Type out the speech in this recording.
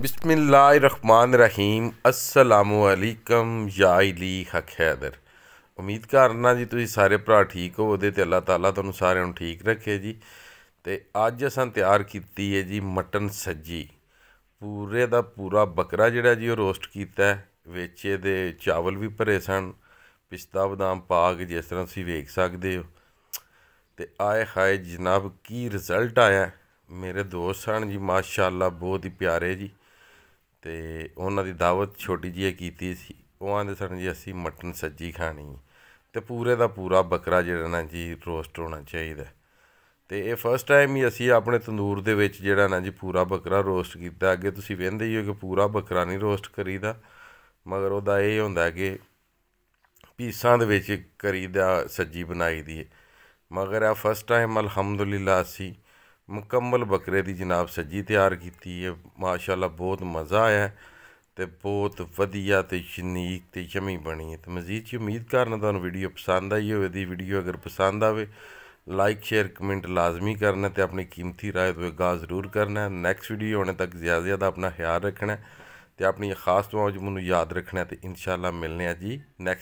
ਬਿਸਮਿਲ੍ਲਾਹਿਰਰਹਿਮਾਨਿਰਰਹੀਮ ਅਸਲਾਮੁ ਅਲੈਕਮ ਯਾ ਇਲੀ ਹਕ ਹੈਦਰ ਉਮੀਦ ਕਰਨਾ ਜੀ ਤੁਸੀਂ ਸਾਰੇ ਭਰਾ ਠੀਕ ਹੋ ਉਹਦੇ ਤੇ ਅੱਲਾਹ ਤਾਲਾ ਤੁਹਾਨੂੰ ਸਾਰਿਆਂ ਨੂੰ ਠੀਕ ਰੱਖੇ ਜੀ ਤੇ ਅੱਜ ਅਸਾਂ ਤਿਆਰ ਕੀਤੀ ਹੈ ਜੀ ਮਟਨ ਸੱਜੀ ਪੂਰੇ ਦਾ ਪੂਰਾ ਬੱਕਰਾ ਜਿਹੜਾ ਜੀ ਉਹ ਰੋਸਟ ਕੀਤਾ ਵਿੱਚ ਇਹਦੇ ਚਾਵਲ ਵੀ ਭਰੇ ਸਨ ਪਿਸਤਾ ਬਦਾਮ ਪਾ ਕੇ ਜਿਸ ਤਰ੍ਹਾਂ ਤੁਸੀਂ ਵੇਖ ਸਕਦੇ ਹੋ ਤੇ ਆਏ ਹਾਏ ਜਨਾਬ ਕੀ ਰਿਜ਼ਲਟ ਆਇਆ ਮੇਰੇ ਦੋਸਤ ਹਨ ਜੀ ਮਾਸ਼ਾਅੱਲਾ ਬਹੁਤ ਹੀ ਪਿਆਰੇ ਜੀ ਤੇ ਉਹਨਾਂ ਦੀ ਦਾਵਤ ਛੋਟੀ ਜਿਹੀ ਕੀਤੀ ਸੀ ਉਹ ਆਂਦੇ ਸਨ ਜੀ ਅਸੀਂ ਮਟਨ ਸੱਜੀ ਖਾਣੀ ਤੇ ਪੂਰੇ ਦਾ ਪੂਰਾ ਬੱਕਰਾ ਜਿਹੜਾ ਨਾ ਜੀ ਰੋਸਟ ਹੋਣਾ ਚਾਹੀਦਾ ਤੇ ਇਹ ਫਸਟ ਟਾਈਮ ਹੀ ਅਸੀਂ ਆਪਣੇ ਤੰਦੂਰ ਦੇ ਵਿੱਚ ਜਿਹੜਾ ਨਾ ਜੀ ਪੂਰਾ ਬੱਕਰਾ ਰੋਸਟ ਕੀਤਾ ਅੱਗੇ ਤੁਸੀਂ ਵੇਂਦੇ ਹੀ ਹੋ ਕਿ ਪੂਰਾ ਬੱਕਰਾ ਨਹੀਂ ਰੋਸਟ ਕਰੀਦਾ ਮਗਰ ਉਹਦਾ ਇਹ ਹੁੰਦਾ ਕਿ ਪੀਸਾਂ ਦੇ ਵਿੱਚ ਕਰੀਦਾ ਸੱਜੀ ਬਣਾਈ ਦੀ ਮਗਰ ਆ ਫਸਟ ਟਾਈਮ ਅਲਹਮਦੁਲਿਲਾ ਅਸੀਂ ਮੁਕੰਮਲ ਬੱਕਰੇ ਦੀ ਜਨਾਬ ਸੱਜੀ ਤਿਆਰ ਕੀਤੀ ਹੈ ਮਾਸ਼ਾਅੱਲਾ ਬਹੁਤ ਮਜ਼ਾ ਆਇਆ ਤੇ ਬਹੁਤ ਵਧੀਆ ਤੇ ਸ਼ਨੀਕ ਤੇ ਸ਼ਮੀ ਬਣੀ ਹੈ ਤੇ ਮਜ਼ੀਦ ਦੀ ਉਮੀਦ ਕਰਨਾ ਤੁਹਾਨੂੰ ਵੀਡੀਓ ਪਸੰਦ ਆਈ ਹੋਵੇ ਦੀ ਵੀਡੀਓ ਅਗਰ ਪਸੰਦ ਆਵੇ ਲਾਈਕ ਸ਼ੇਅਰ ਕਮੈਂਟ ਲਾਜ਼ਮੀ ਕਰਨਾ ਤੇ ਆਪਣੀ ਕੀਮਤੀ رائے ਤੋਂ ਗਾ ਜ਼ਰੂਰ ਕਰਨਾ ਨੈਕਸਟ ਵੀਡੀਓ ਹੋਣੇ ਤੱਕ ਜ਼ਿਆਦਾ ਜ਼ਿਆਦਾ ਆਪਣਾ ਖਿਆਲ ਰੱਖਣਾ ਤੇ ਆਪਣੀ ਖਾਸ ਦੁਆਵਾਂ ਨੂੰ ਯਾਦ ਰੱਖਣਾ ਤੇ ਇਨਸ਼ਾਅੱਲਾ ਮਿਲਨੇ ਆ ਜੀ ਨੈਕਸਟ